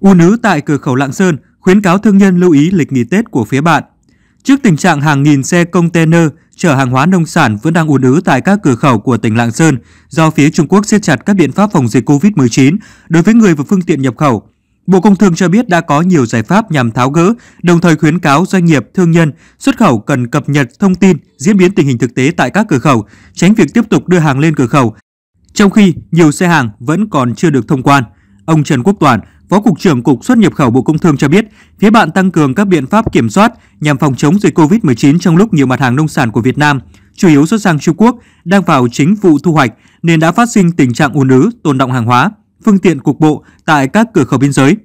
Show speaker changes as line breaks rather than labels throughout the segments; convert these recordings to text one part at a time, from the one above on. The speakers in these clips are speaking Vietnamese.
U nứ tại cửa khẩu Lạng Sơn khuyến cáo thương nhân lưu ý lịch nghỉ Tết của phía bạn. Trước tình trạng hàng nghìn xe container chở hàng hóa nông sản vẫn đang ùn ứ tại các cửa khẩu của tỉnh Lạng Sơn do phía Trung Quốc siết chặt các biện pháp phòng dịch COVID-19 đối với người và phương tiện nhập khẩu. Bộ Công Thương cho biết đã có nhiều giải pháp nhằm tháo gỡ, đồng thời khuyến cáo doanh nghiệp, thương nhân, xuất khẩu cần cập nhật thông tin diễn biến tình hình thực tế tại các cửa khẩu, tránh việc tiếp tục đưa hàng lên cửa khẩu, trong khi nhiều xe hàng vẫn còn chưa được thông quan. Ông Trần Quốc Toàn, Phó Cục trưởng Cục xuất nhập khẩu Bộ Công Thương cho biết, phía bạn tăng cường các biện pháp kiểm soát nhằm phòng chống dịch COVID-19 trong lúc nhiều mặt hàng nông sản của Việt Nam, chủ yếu xuất sang Trung Quốc, đang vào chính vụ thu hoạch nên đã phát sinh tình trạng ùn ứ, tồn động hàng hóa, phương tiện cục bộ tại các cửa khẩu biên giới.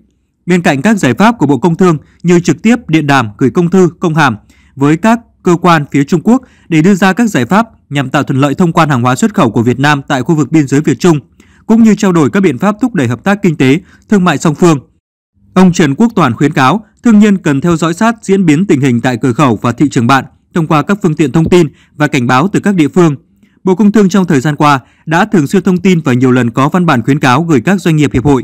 Bên cạnh các giải pháp của Bộ Công Thương như trực tiếp điện đàm, gửi công thư, công hàm với các cơ quan phía Trung Quốc để đưa ra các giải pháp nhằm tạo thuận lợi thông quan hàng hóa xuất khẩu của Việt Nam tại khu vực biên giới Việt Trung, cũng như trao đổi các biện pháp thúc đẩy hợp tác kinh tế, thương mại song phương. Ông Trần Quốc Toàn khuyến cáo thương nhân cần theo dõi sát diễn biến tình hình tại cửa khẩu và thị trường bạn thông qua các phương tiện thông tin và cảnh báo từ các địa phương. Bộ Công Thương trong thời gian qua đã thường xuyên thông tin và nhiều lần có văn bản khuyến cáo gửi các doanh nghiệp hiệp hội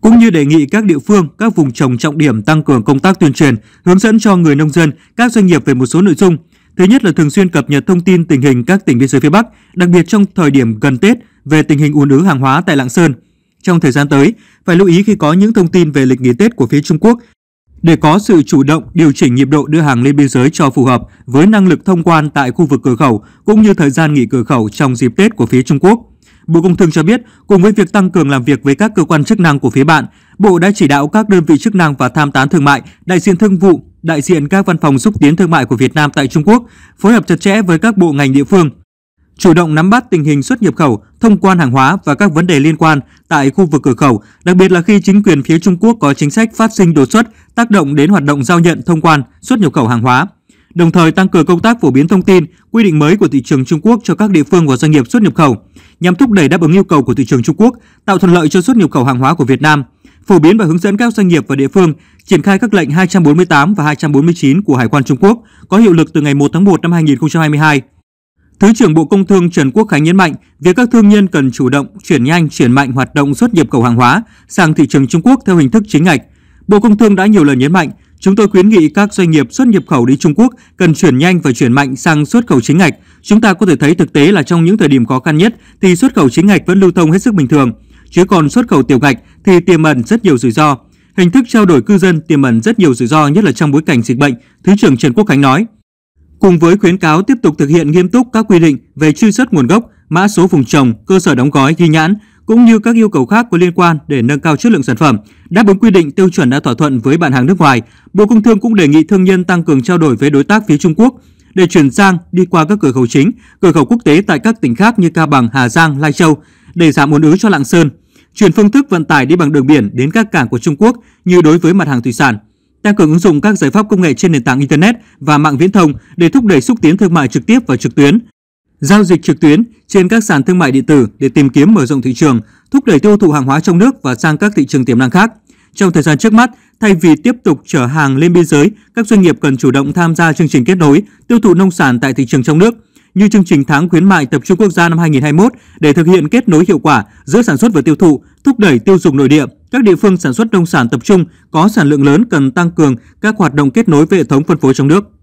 cũng như đề nghị các địa phương, các vùng trồng trọng điểm tăng cường công tác tuyên truyền, hướng dẫn cho người nông dân, các doanh nghiệp về một số nội dung Thứ nhất là thường xuyên cập nhật thông tin tình hình các tỉnh biên giới phía Bắc, đặc biệt trong thời điểm gần Tết về tình hình ùn ứ hàng hóa tại Lạng Sơn. Trong thời gian tới, phải lưu ý khi có những thông tin về lịch nghỉ Tết của phía Trung Quốc để có sự chủ động điều chỉnh nhịp độ đưa hàng lên biên giới cho phù hợp với năng lực thông quan tại khu vực cửa khẩu cũng như thời gian nghỉ cửa khẩu trong dịp Tết của phía Trung Quốc. Bộ Công Thương cho biết, cùng với việc tăng cường làm việc với các cơ quan chức năng của phía bạn, Bộ đã chỉ đạo các đơn vị chức năng và tham tán thương mại, đại diện thương vụ, đại diện các văn phòng xúc tiến thương mại của Việt Nam tại Trung Quốc phối hợp chặt chẽ với các bộ ngành địa phương, chủ động nắm bắt tình hình xuất nhập khẩu, thông quan hàng hóa và các vấn đề liên quan tại khu vực cửa khẩu, đặc biệt là khi chính quyền phía Trung Quốc có chính sách phát sinh đột xuất tác động đến hoạt động giao nhận thông quan, xuất nhập khẩu hàng hóa đồng thời tăng cường công tác phổ biến thông tin, quy định mới của thị trường Trung Quốc cho các địa phương và doanh nghiệp xuất nhập khẩu, nhằm thúc đẩy đáp ứng yêu cầu của thị trường Trung Quốc, tạo thuận lợi cho xuất nhập khẩu hàng hóa của Việt Nam, phổ biến và hướng dẫn các doanh nghiệp và địa phương triển khai các lệnh 248 và 249 của Hải quan Trung Quốc có hiệu lực từ ngày 1 tháng 1 năm 2022. Thứ trưởng Bộ Công Thương Trần Quốc Khánh nhấn mạnh, việc các thương nhân cần chủ động chuyển nhanh, chuyển mạnh hoạt động xuất nhập khẩu hàng hóa sang thị trường Trung Quốc theo hình thức chính ngạch. Bộ Công Thương đã nhiều lần nhấn mạnh, Chúng tôi khuyến nghị các doanh nghiệp xuất nhập khẩu đi Trung Quốc cần chuyển nhanh và chuyển mạnh sang xuất khẩu chính ngạch. Chúng ta có thể thấy thực tế là trong những thời điểm khó khăn nhất thì xuất khẩu chính ngạch vẫn lưu thông hết sức bình thường, chứ còn xuất khẩu tiểu ngạch thì tiềm ẩn rất nhiều rủi ro. Hình thức trao đổi cư dân tiềm ẩn rất nhiều rủi ro nhất là trong bối cảnh dịch bệnh, Thứ trưởng Trần Quốc Khánh nói. Cùng với khuyến cáo tiếp tục thực hiện nghiêm túc các quy định về truy xuất nguồn gốc, mã số vùng trồng, cơ sở đóng gói ghi nhãn cũng như các yêu cầu khác có liên quan để nâng cao chất lượng sản phẩm, đáp ứng quy định tiêu chuẩn đã thỏa thuận với bạn hàng nước ngoài. Bộ Công Thương cũng đề nghị thương nhân tăng cường trao đổi với đối tác phía Trung Quốc để chuyển sang đi qua các cửa khẩu chính, cửa khẩu quốc tế tại các tỉnh khác như Cao Bằng, Hà Giang, Lai Châu để giảm ùn ứ cho Lạng Sơn, chuyển phương thức vận tải đi bằng đường biển đến các cảng của Trung Quốc như đối với mặt hàng thủy sản, tăng cường ứng dụng các giải pháp công nghệ trên nền tảng internet và mạng viễn thông để thúc đẩy xúc tiến thương mại trực tiếp và trực tuyến, giao dịch trực tuyến trên các sàn thương mại điện tử để tìm kiếm mở rộng thị trường, thúc đẩy tiêu thụ hàng hóa trong nước và sang các thị trường tiềm năng khác. Trong thời gian trước mắt, thay vì tiếp tục chở hàng lên biên giới, các doanh nghiệp cần chủ động tham gia chương trình kết nối tiêu thụ nông sản tại thị trường trong nước như chương trình tháng khuyến mại tập trung quốc gia năm 2021 để thực hiện kết nối hiệu quả giữa sản xuất và tiêu thụ, thúc đẩy tiêu dùng nội địa. Các địa phương sản xuất nông sản tập trung có sản lượng lớn cần tăng cường các hoạt động kết nối với hệ thống phân phối trong nước.